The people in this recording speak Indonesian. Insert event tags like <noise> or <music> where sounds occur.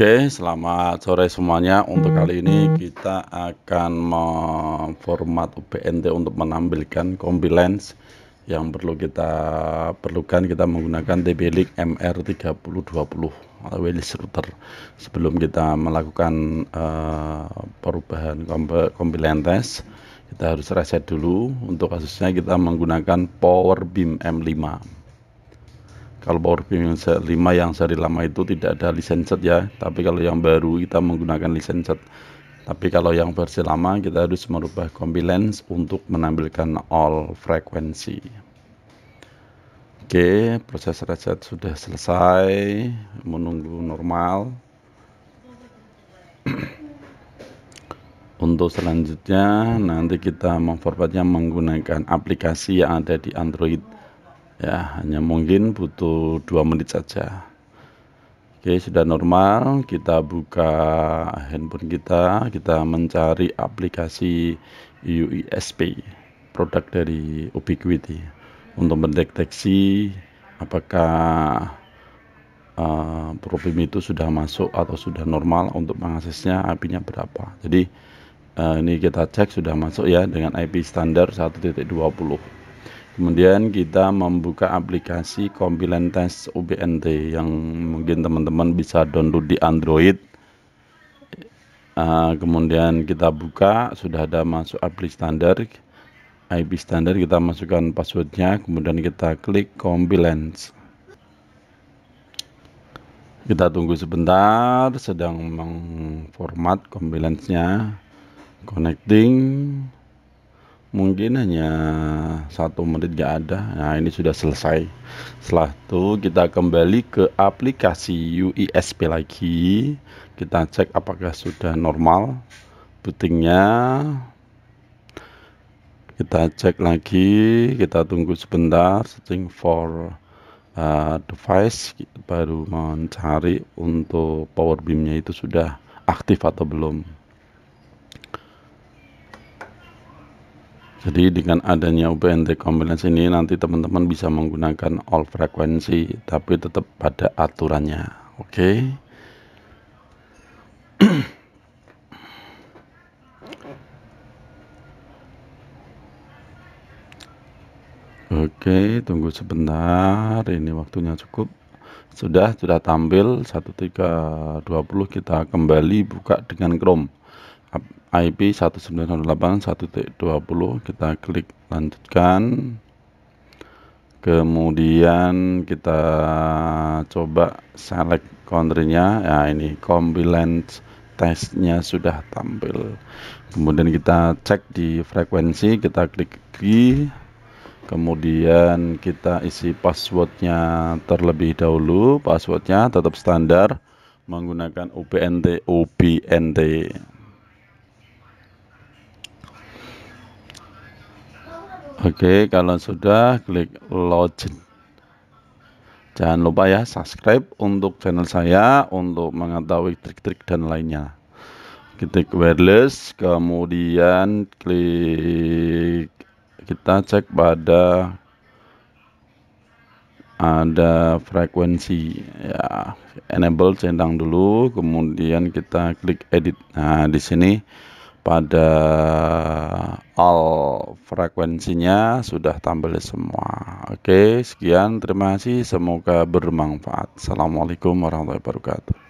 Oke, selamat sore semuanya. Untuk kali ini kita akan memformat UPNT untuk menampilkan compliance yang perlu kita perlukan kita menggunakan TP-Link MR3020 atau Willis router sebelum kita melakukan uh, perubahan compliance test kita harus reset dulu untuk kasusnya kita menggunakan power beam M5 kalau power beam yang 5 yang seri lama itu tidak ada lisensi ya tapi kalau yang baru kita menggunakan lisensi tapi kalau yang versi lama kita harus merubah lens untuk menampilkan all frekuensi oke proses reset sudah selesai menunggu normal untuk selanjutnya nanti kita memformatnya menggunakan aplikasi yang ada di Android ya hanya mungkin butuh dua menit saja Oke sudah normal kita buka handphone kita kita mencari aplikasi UISP produk dari Ubiquiti untuk mendeteksi apakah uh, problem itu sudah masuk atau sudah normal untuk mengaksesnya IP-nya berapa jadi uh, ini kita cek sudah masuk ya dengan IP standar 1.20 Kemudian kita membuka aplikasi kompilan tes UBNT yang mungkin teman-teman bisa download di Android. Eh, kemudian kita buka, sudah ada masuk API standar. IP standar kita masukkan passwordnya, kemudian kita klik compilance. Kita tunggu sebentar, sedang mengformat compilance-nya. Connecting mungkin hanya satu menit nggak ada nah ini sudah selesai setelah itu kita kembali ke aplikasi UISP lagi kita cek apakah sudah normal bootingnya kita cek lagi kita tunggu sebentar Setting for uh, device baru mencari untuk power beamnya itu sudah aktif atau belum Jadi dengan adanya UPNT Compliance ini nanti teman-teman bisa menggunakan all frekuensi tapi tetap pada aturannya. Oke. Okay? <clears throat> Oke, okay, tunggu sebentar. Ini waktunya cukup. Sudah, sudah tampil 1320 kita kembali buka dengan Chrome. IP 1918120 kita klik lanjutkan kemudian kita coba select countrynya ya ini compliance testnya sudah tampil kemudian kita cek di frekuensi kita klik G, kemudian kita isi passwordnya terlebih dahulu passwordnya tetap standar menggunakan UPNT UPNT Oke, kalau sudah klik login. Jangan lupa ya subscribe untuk channel saya untuk mengetahui trik-trik dan lainnya. Ketik wireless, kemudian klik kita cek pada ada frekuensi ya enable centang dulu kemudian kita klik edit nah di sini pada all frekuensinya sudah tampil semua. Oke, sekian. Terima kasih. Semoga bermanfaat. Assalamualaikum warahmatullahi wabarakatuh.